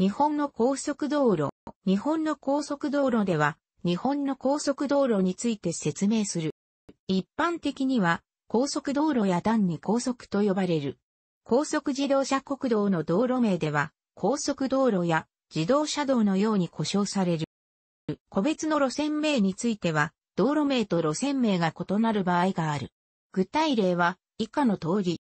日本の高速道路。日本の高速道路では、日本の高速道路について説明する。一般的には、高速道路や単に高速と呼ばれる。高速自動車国道の道路名では、高速道路や自動車道のように呼称される。個別の路線名については、道路名と路線名が異なる場合がある。具体例は、以下の通り。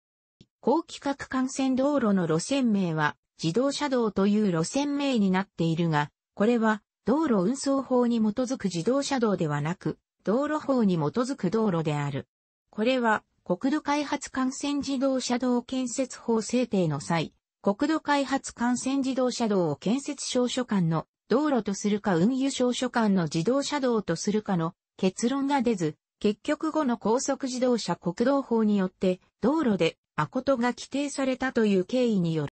高規格幹線道路の路線名は、自動車道という路線名になっているが、これは道路運送法に基づく自動車道ではなく、道路法に基づく道路である。これは国土開発幹線自動車道建設法制定の際、国土開発幹線自動車道を建設証書間の道路とするか運輸証書間の自動車道とするかの結論が出ず、結局後の高速自動車国道法によって道路でアコトが規定されたという経緯による。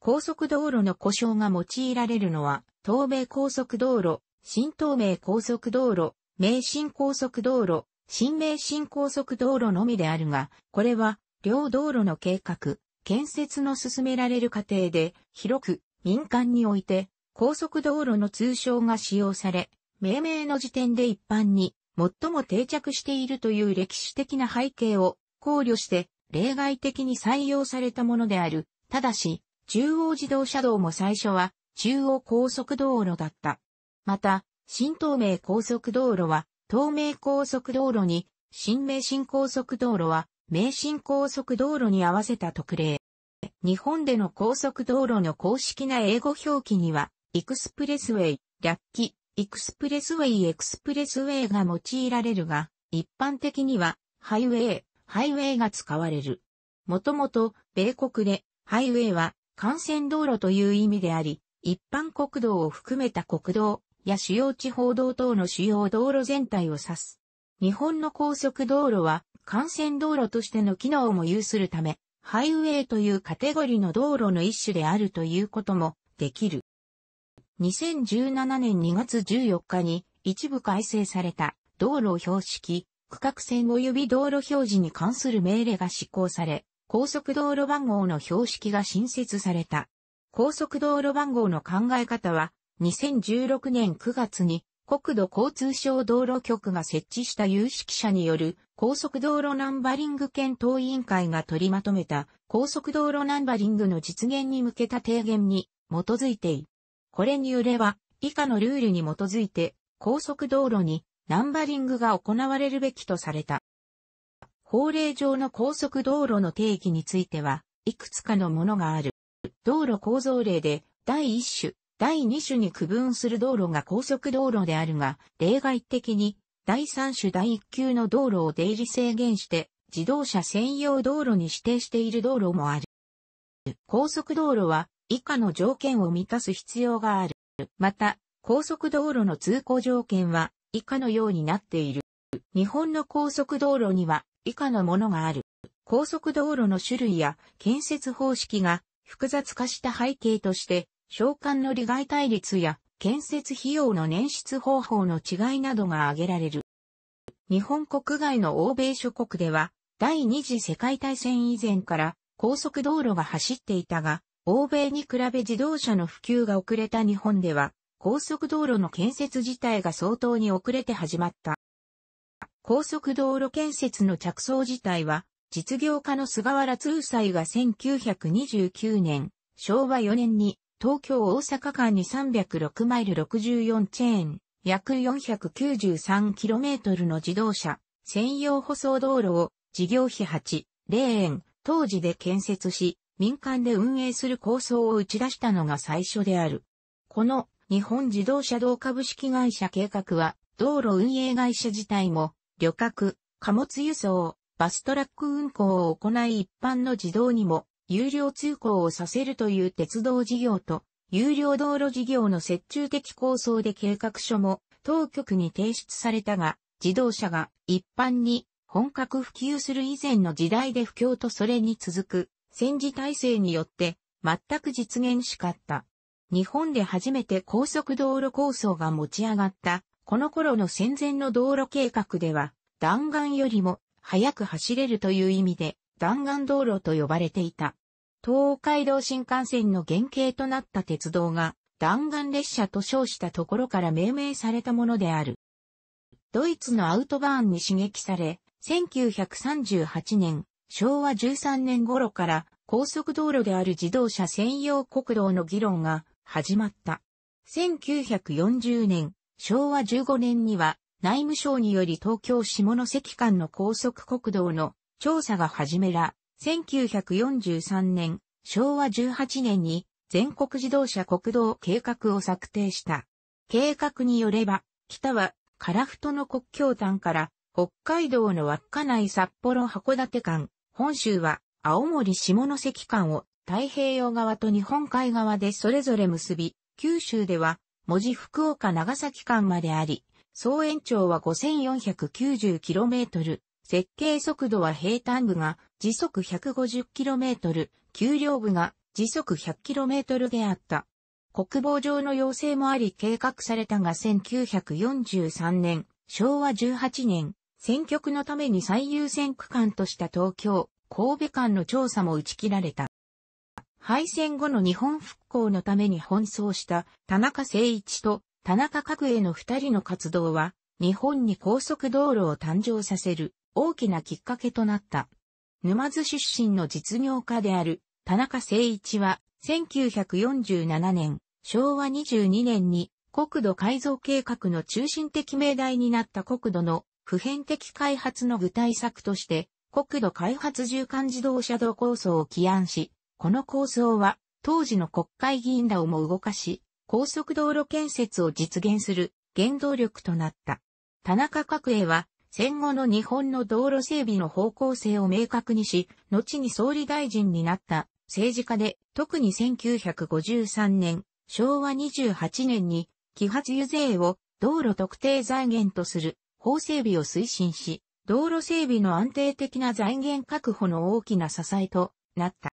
高速道路の故障が用いられるのは、東名高速道路、新東名高速道路、名神高速道路、新名神高速道路のみであるが、これは、両道路の計画、建設の進められる過程で、広く民間において、高速道路の通称が使用され、命名の時点で一般に最も定着しているという歴史的な背景を考慮して、例外的に採用されたものである。ただし、中央自動車道も最初は中央高速道路だった。また、新東名高速道路は東名高速道路に、新名神高速道路は名神高速道路に合わせた特例。日本での高速道路の公式な英語表記には、エクスプレスウェイ、ラッキ、エクスプレスウェイ、エクスプレスウェイが用いられるが、一般的には、ハイウェイ、ハイウェイが使われる。もともと、米国で、ハイウェイは、幹線道路という意味であり、一般国道を含めた国道や主要地方道等の主要道路全体を指す。日本の高速道路は幹線道路としての機能も有するため、ハイウェイというカテゴリの道路の一種であるということもできる。2017年2月14日に一部改正された道路標識、区画線及び道路表示に関する命令が施行され、高速道路番号の標識が新設された。高速道路番号の考え方は、2016年9月に国土交通省道路局が設置した有識者による高速道路ナンバリング検討委員会が取りまとめた高速道路ナンバリングの実現に向けた提言に基づいている。これによれば以下のルールに基づいて高速道路にナンバリングが行われるべきとされた。法令上の高速道路の定義については、いくつかのものがある。道路構造例で、第1種、第2種に区分する道路が高速道路であるが、例外的に、第3種第1級の道路を出入り制限して、自動車専用道路に指定している道路もある。高速道路は、以下の条件を満たす必要がある。また、高速道路の通行条件は、以下のようになっている。日本の高速道路には、以下のものがある。高速道路の種類や建設方式が複雑化した背景として、召喚の利害対立や建設費用の捻出方法の違いなどが挙げられる。日本国外の欧米諸国では、第二次世界大戦以前から高速道路が走っていたが、欧米に比べ自動車の普及が遅れた日本では、高速道路の建設自体が相当に遅れて始まった。高速道路建設の着想自体は、実業家の菅原通斎が1929年、昭和4年に、東京大阪間に306マイル64チェーン、約 493km の自動車、専用舗装道路を事業費8、0円、当時で建設し、民間で運営する構想を打ち出したのが最初である。この日本自動車道株式会社計画は、道路運営会社自体も旅客、貨物輸送、バストラック運行を行い一般の児童にも有料通行をさせるという鉄道事業と有料道路事業の折衷的構想で計画書も当局に提出されたが、自動車が一般に本格普及する以前の時代で不況とそれに続く戦時体制によって全く実現しかった。日本で初めて高速道路構想が持ち上がったこの頃の戦前の道路計画では、弾丸よりも早く走れるという意味で、弾丸道路と呼ばれていた。東海道新幹線の原型となった鉄道が、弾丸列車と称したところから命名されたものである。ドイツのアウトバーンに刺激され、1938年、昭和13年頃から高速道路である自動車専用国道の議論が始まった。1940年、昭和15年には内務省により東京下関間の高速国道の調査が始めら、1943年、昭和18年に全国自動車国道計画を策定した。計画によれば、北は樺太の国境端から北海道の稚内札幌函館間、本州は青森下関間を太平洋側と日本海側でそれぞれ結び、九州では文字福岡長崎間まであり、総延長は 5490km、設計速度は平坦部が時速 150km、給料部が時速 100km であった。国防上の要請もあり計画されたが1943年、昭和18年、選挙区のために最優先区間とした東京、神戸間の調査も打ち切られた。敗戦後の日本復興のために奔走した田中誠一と田中角栄の二人の活動は、日本に高速道路を誕生させる大きなきっかけとなった。沼津出身の実業家である田中誠一は、1947年、昭和22年に国土改造計画の中心的命題になった国土の普遍的開発の具体策として、国土開発縦貫自動車道構想を起案し、この構想は、当時の国会議員らをも動かし、高速道路建設を実現する原動力となった。田中角栄は、戦後の日本の道路整備の方向性を明確にし、後に総理大臣になった政治家で、特に1953年、昭和28年に、揮発油税を道路特定財源とする法整備を推進し、道路整備の安定的な財源確保の大きな支えとなった。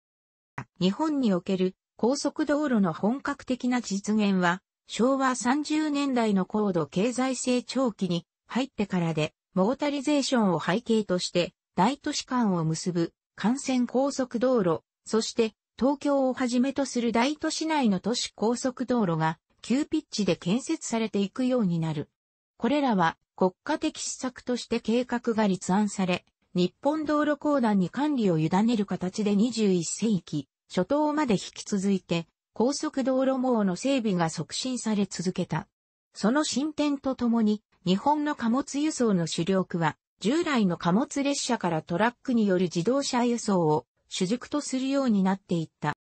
日本における高速道路の本格的な実現は、昭和30年代の高度経済成長期に入ってからで、モータリゼーションを背景として、大都市間を結ぶ幹線高速道路、そして東京をはじめとする大都市内の都市高速道路が急ピッチで建設されていくようになる。これらは国家的施策として計画が立案され、日本道路公団に管理を委ねる形で21世紀、初頭まで引き続いて、高速道路網の整備が促進され続けた。その進展とともに、日本の貨物輸送の主力は、従来の貨物列車からトラックによる自動車輸送を主軸とするようになっていった。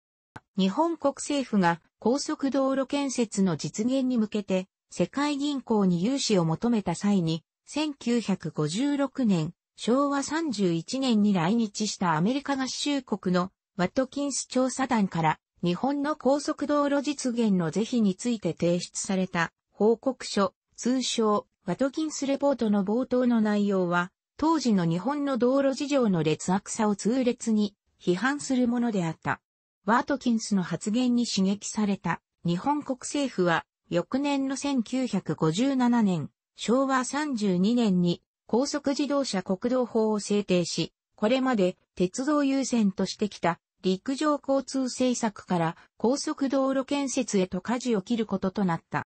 日本国政府が高速道路建設の実現に向けて世界銀行に融資を求めた際に1956年昭和31年に来日したアメリカ合衆国のワトキンス調査団から日本の高速道路実現の是非について提出された報告書、通称ワトキンスレポートの冒頭の内容は当時の日本の道路事情の劣悪さを痛烈に批判するものであった。ワトキンスの発言に刺激された日本国政府は翌年の1957年、昭和32年に高速自動車国道法を制定し、これまで鉄道優先としてきた陸上交通政策から高速道路建設へと舵を切ることとなった。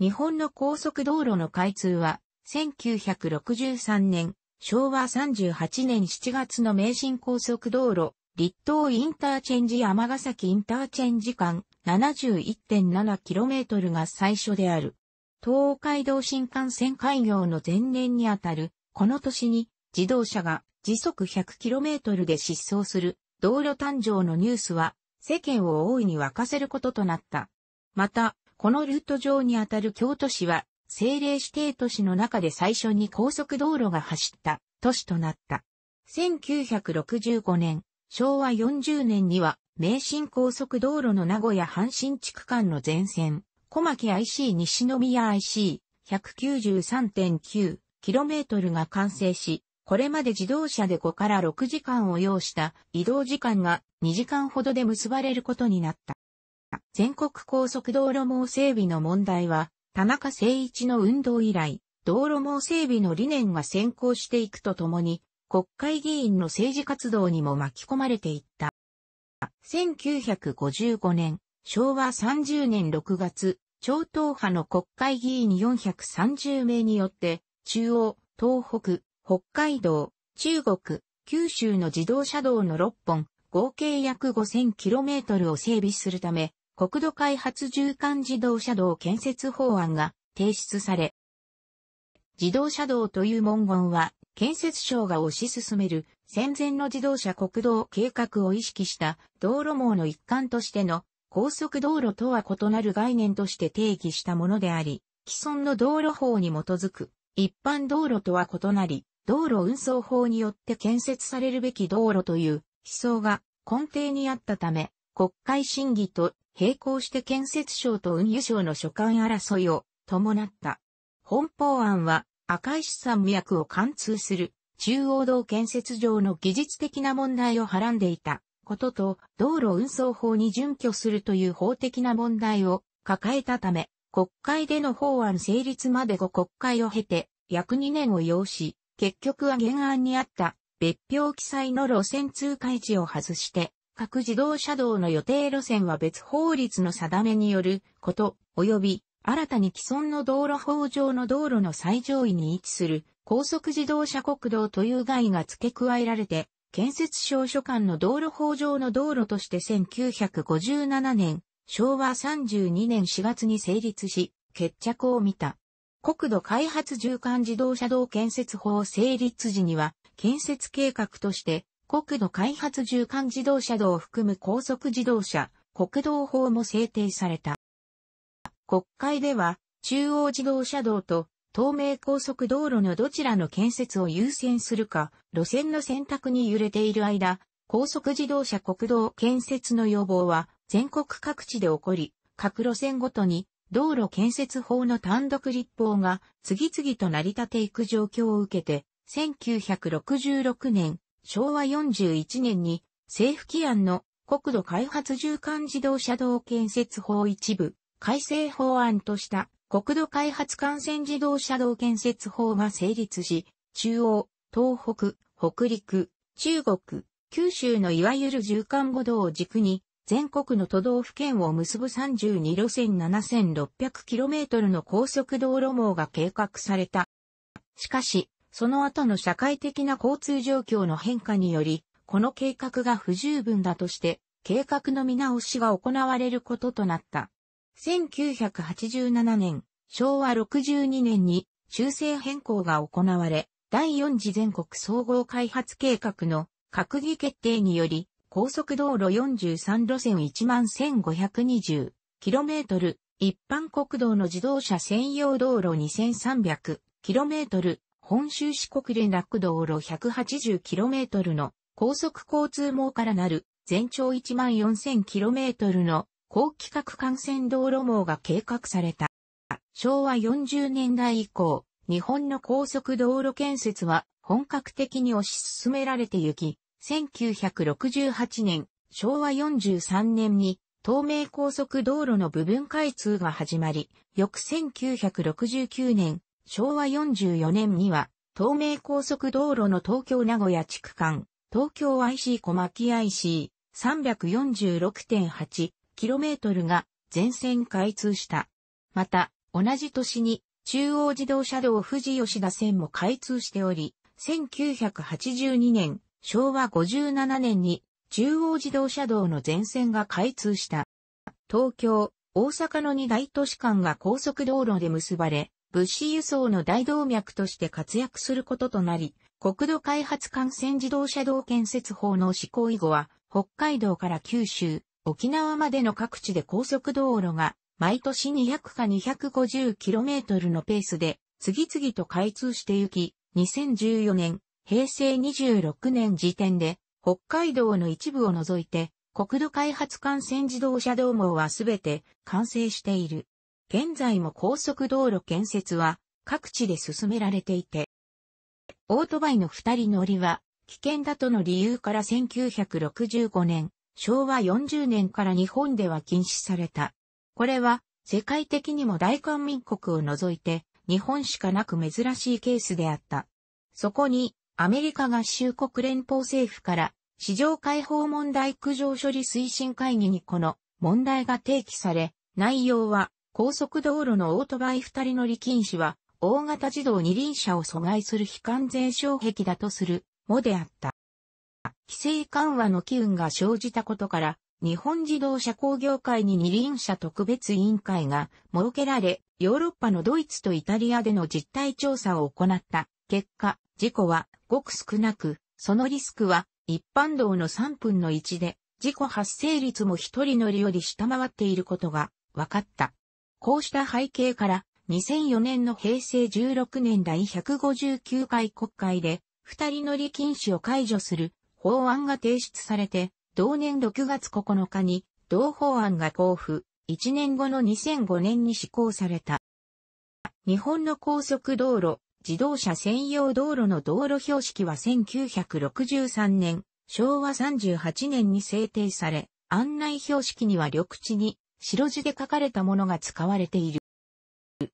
日本の高速道路の開通は、1963年、昭和38年7月の名神高速道路、立東インターチェンジ天ヶ崎インターチェンジ間 71.7km が最初である。東海道新幹線開業の前年にあたる、この年に自動車が時速 100km で失踪する道路誕生のニュースは世間を大いに沸かせることとなった。また、このルート上にあたる京都市は政令指定都市の中で最初に高速道路が走った都市となった。1965年、昭和40年には名神高速道路の名古屋阪神地区間の全線、小牧 IC 西宮 IC 193.9km が完成し、これまで自動車で5から6時間を要した移動時間が2時間ほどで結ばれることになった。全国高速道路網整備の問題は、田中誠一の運動以来、道路網整備の理念が先行していくとともに、国会議員の政治活動にも巻き込まれていった。1955年、昭和30年6月、超党派の国会議員430名によって、中央、東北、北海道、中国、九州の自動車道の6本、合計約 5000km を整備するため、国土開発縦貫自動車道建設法案が提出され、自動車道という文言は、建設省が推し進める戦前の自動車国道計画を意識した道路網の一環としての高速道路とは異なる概念として定義したものであり、既存の道路法に基づく、一般道路とは異なり、道路運送法によって建設されるべき道路という思想が根底にあったため、国会審議と並行して建設省と運輸省の所管争いを伴った。本法案は赤石山脈を貫通する中央道建設上の技術的な問題をはらんでいた。ことと道路運送法に準拠するという法的な問題を抱えたため、国会での法案成立まで5国会を経て約2年を要し、結局は原案にあった別表記載の路線通過位置を外して、各自動車道の予定路線は別法律の定めによること、及び新たに既存の道路法上の道路の最上位に位置する高速自動車国道という害が付け加えられて、建設省所管の道路法上の道路として1957年、昭和32年4月に成立し、決着を見た。国土開発縦貫自動車道建設法成立時には、建設計画として、国土開発縦貫自動車道を含む高速自動車、国道法も制定された。国会では、中央自動車道と東名高速道路のどちらの建設を優先するか、路線の選択に揺れている間、高速自動車国道建設の要望は全国各地で起こり、各路線ごとに道路建設法の単独立法が次々と成り立ていく状況を受けて、1966年、昭和41年に政府規案の国土開発縦貫自動車道建設法一部改正法案とした国土開発幹線自動車道建設法が成立し、中央、東北、北陸、中国、九州のいわゆる縦貫歩道を軸に、全国の都道府県を結ぶ32路線 7600km の高速道路網が計画された。しかし、その後の社会的な交通状況の変化により、この計画が不十分だとして、計画の見直しが行われることとなった。1987年、昭和62年に修正変更が行われ、第4次全国総合開発計画の閣議決定により、高速道路43路線 11,520km、一般国道の自動車専用道路 2,300km、本州四国連絡道路 180km の高速交通網からなる全長 14,000km の高規格幹線道路網が計画された。昭和40年代以降、日本の高速道路建設は本格的に推し進められてゆき、1968年、昭和43年に東名高速道路の部分開通が始まり、翌1969年、昭和44年には、東名高速道路の東京名古屋地区間、東京 IC 小牧 IC346.8 km が全線開通した。また、同じ年に中央自動車道富士吉田線も開通しており、1982年、昭和57年に中央自動車道の全線が開通した。東京、大阪の二大都市間が高速道路で結ばれ、物資輸送の大動脈として活躍することとなり、国土開発幹線自動車道建設法の施行以後は、北海道から九州、沖縄までの各地で高速道路が毎年200か 250km のペースで次々と開通してゆき、2014年、平成26年時点で北海道の一部を除いて国土開発幹線自動車道網はすべて完成している。現在も高速道路建設は各地で進められていて、オートバイの二人乗りは危険だとの理由から1965年、昭和40年から日本では禁止された。これは、世界的にも大韓民国を除いて、日本しかなく珍しいケースであった。そこに、アメリカ合衆国連邦政府から、市場開放問題苦情処理推進会議にこの問題が提起され、内容は、高速道路のオートバイ二人乗り禁止は、大型自動二輪車を阻害する非関税障壁だとする、もであった。規制緩和の機運が生じたことから、日本自動車工業会に二輪車特別委員会が設けられ、ヨーロッパのドイツとイタリアでの実態調査を行った。結果、事故はごく少なく、そのリスクは一般道の3分の1で、事故発生率も一人乗りより下回っていることが分かった。こうした背景から、2004年の平成16年第159回国会で、二人乗り禁止を解除する法案が提出されて、同年6月9日に同法案が交付、1年後の2005年に施行された。日本の高速道路、自動車専用道路の道路標識は1963年、昭和38年に制定され、案内標識には緑地に白字で書かれたものが使われている。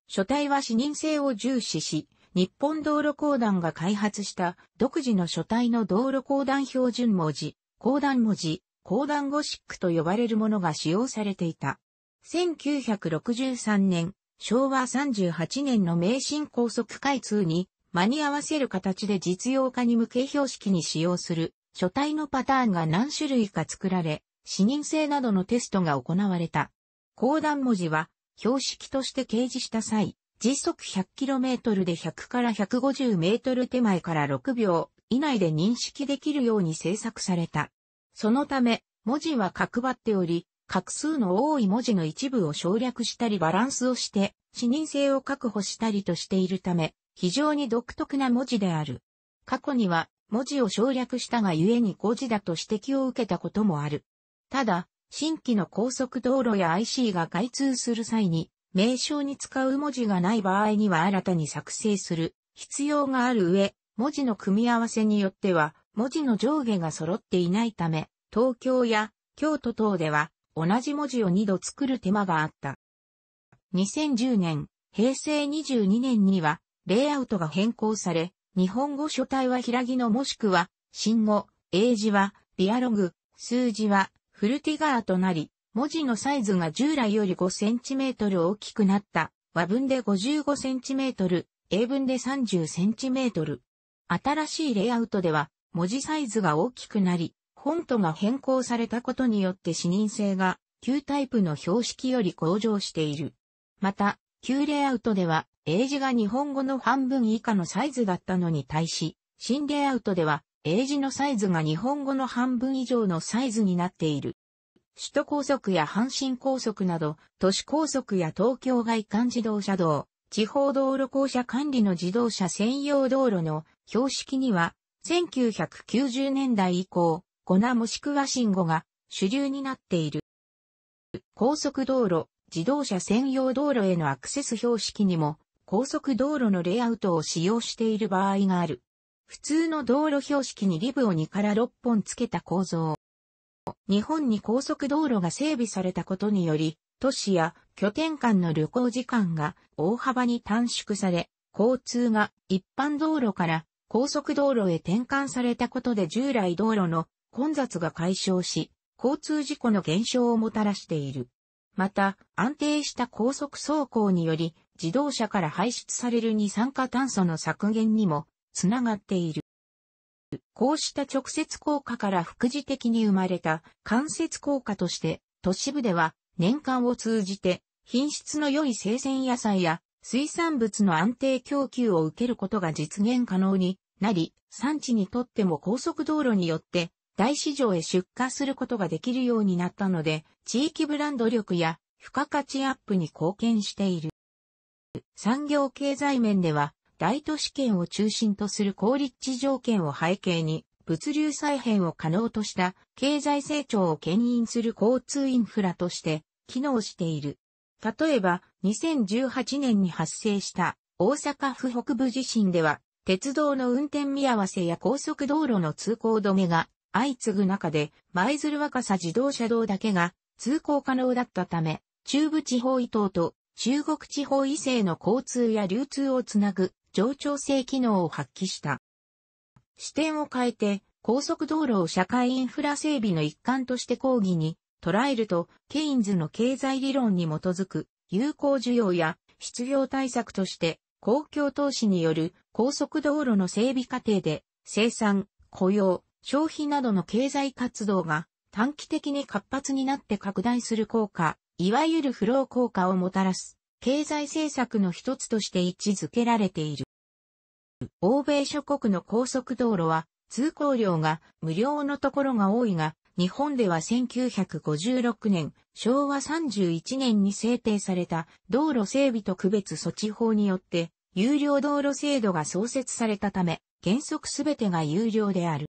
書体は視認性を重視し、日本道路公団が開発した独自の書体の道路公団標準文字、公団文字、公団ゴシックと呼ばれるものが使用されていた。1963年、昭和38年の名神高速開通に間に合わせる形で実用化に向け標識に使用する書体のパターンが何種類か作られ、視認性などのテストが行われた。公団文字は標識として掲示した際、時速 100km で100から 150m 手前から6秒以内で認識できるように制作された。そのため、文字は角張っており、画数の多い文字の一部を省略したりバランスをして、視認性を確保したりとしているため、非常に独特な文字である。過去には、文字を省略したがゆえに誤字だと指摘を受けたこともある。ただ、新規の高速道路や IC が開通する際に、名称に使う文字がない場合には新たに作成する必要がある上、文字の組み合わせによっては、文字の上下が揃っていないため、東京や京都等では同じ文字を二度作る手間があった。2010年、平成22年には、レイアウトが変更され、日本語書体は平木のもしくは、新語、英字は、ディアログ、数字は、フルティガーとなり、文字のサイズが従来より 5cm 大きくなった。和文で 55cm、英文で 30cm。新しいレイアウトでは、文字サイズが大きくなり、フォントが変更されたことによって視認性が旧タイプの標識より向上している。また、旧レイアウトでは、英字が日本語の半分以下のサイズだったのに対し、新レイアウトでは、英字のサイズが日本語の半分以上のサイズになっている。首都高速や阪神高速など、都市高速や東京外環自動車道、地方道路公社管理の自動車専用道路の標識には、1990年代以降、粉もしくは信号が主流になっている。高速道路、自動車専用道路へのアクセス標識にも、高速道路のレイアウトを使用している場合がある。普通の道路標識にリブを2から6本つけた構造。日本に高速道路が整備されたことにより、都市や拠点間の旅行時間が大幅に短縮され、交通が一般道路から高速道路へ転換されたことで従来道路の混雑が解消し、交通事故の減少をもたらしている。また、安定した高速走行により、自動車から排出される二酸化炭素の削減にもつながっている。こうした直接効果から副次的に生まれた間接効果として、都市部では年間を通じて品質の良い生鮮野菜や水産物の安定供給を受けることが実現可能になり、産地にとっても高速道路によって大市場へ出荷することができるようになったので、地域ブランド力や付加価値アップに貢献している。産業経済面では大都市圏を中心とする高立地条件を背景に、物流再編を可能とした経済成長を牽引する交通インフラとして機能している。例えば、2018年に発生した大阪府北部地震では、鉄道の運転見合わせや高速道路の通行止めが相次ぐ中で、舞鶴若狭自動車道だけが通行可能だったため、中部地方伊東と中国地方以勢の交通や流通をつなぐ上調性機能を発揮した。視点を変えて、高速道路を社会インフラ整備の一環として講義に捉えると、ケインズの経済理論に基づく有効需要や失業対策として、公共投資による高速道路の整備過程で生産、雇用、消費などの経済活動が短期的に活発になって拡大する効果、いわゆるフロー効果をもたらす経済政策の一つとして位置づけられている。欧米諸国の高速道路は通行料が無料のところが多いが、日本では1956年、昭和31年に制定された道路整備特別措置法によって、有料道路制度が創設されたため、原則すべてが有料である。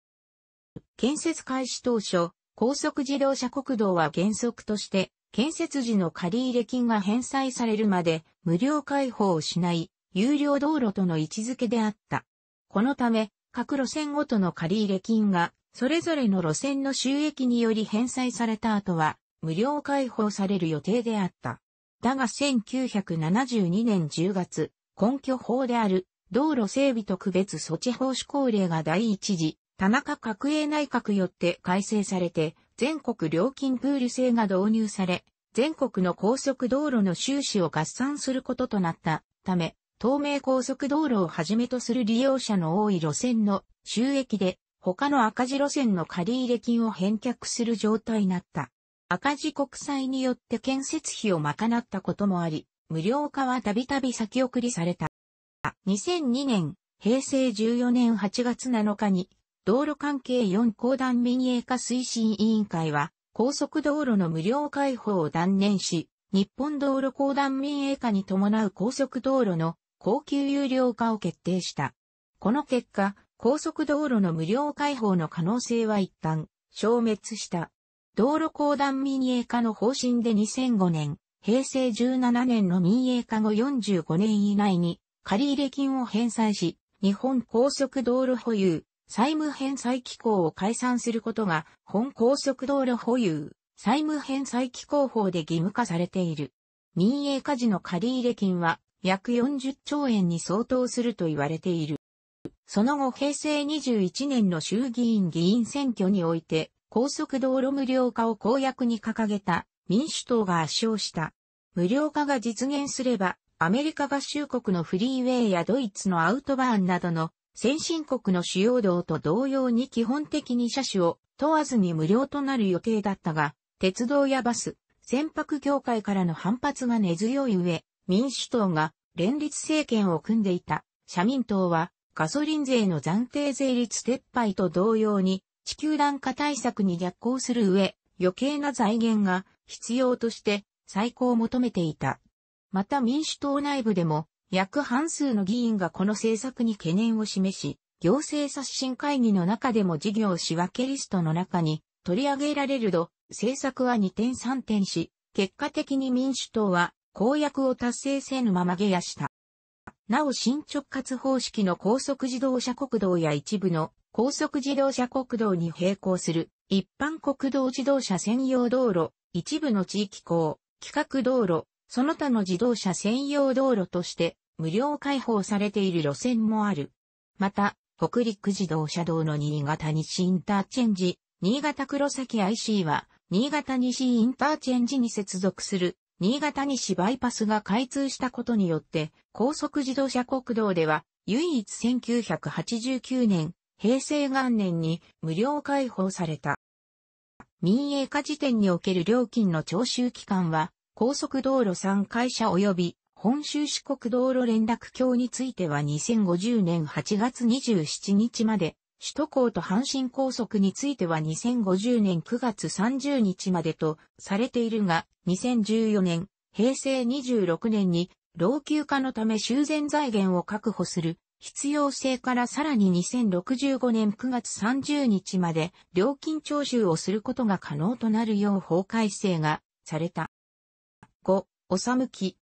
建設開始当初、高速自動車国道は原則として建設時の借入金が返済されるまで無料開放をしない有料道路との位置づけであった。このため、各路線ごとの借入金が、それぞれの路線の収益により返済された後は、無料開放される予定であった。だが1972年10月、根拠法である道路整備特別措置法施行令が第一次、田中角栄内閣よって改正されて、全国料金プール制が導入され、全国の高速道路の収支を合算することとなったため、東名高速道路をはじめとする利用者の多い路線の収益で、他の赤字路線の借入金を返却する状態になった。赤字国債によって建設費を賄ったこともあり、無料化はたびたび先送りされた。2002年、平成14年8月7日に道路関係4公団民営化推進委員会は、高速道路の無料開放を断念し、日本道路公団民営化に伴う高速道路の高級有料化を決定した。この結果、高速道路の無料開放の可能性は一旦消滅した。道路公団民営化の方針で2005年、平成17年の民営化後45年以内に借入金を返済し、日本高速道路保有債務返済機構を解散することが本高速道路保有、債務返済機構法で義務化されている。民営家事の借入金は約40兆円に相当すると言われている。その後平成21年の衆議院議員選挙において高速道路無料化を公約に掲げた民主党が圧勝した。無料化が実現すればアメリカ合衆国のフリーウェイやドイツのアウトバーンなどの先進国の主要道と同様に基本的に車種を問わずに無料となる予定だったが、鉄道やバス、船舶業界からの反発が根強い上、民主党が連立政権を組んでいた社民党はガソリン税の暫定税率撤廃と同様に地球暖化対策に逆行する上、余計な財源が必要として再考を求めていた。また民主党内部でも約半数の議員がこの政策に懸念を示し、行政刷新会議の中でも事業仕分けリストの中に取り上げられると、政策は2点3点し、結果的に民主党は公約を達成せぬまま下野した。なお進直轄方式の高速自動車国道や一部の高速自動車国道に並行する一般国道自動車専用道路、一部の地域港、規格道路、その他の自動車専用道路として無料開放されている路線もある。また、北陸自動車道の新潟西インターチェンジ、新潟黒崎 IC は、新潟西インターチェンジに接続する、新潟西バイパスが開通したことによって、高速自動車国道では、唯一1989年、平成元年に無料開放された。民営化時点における料金の徴収期間は高速道路3会社及び本州四国道路連絡橋については2050年8月27日まで、首都高と阪神高速については2050年9月30日までとされているが、2014年、平成26年に老朽化のため修繕財源を確保する必要性からさらに2065年9月30日まで料金徴収をすることが可能となるよう法改正がされた。5、おさむき。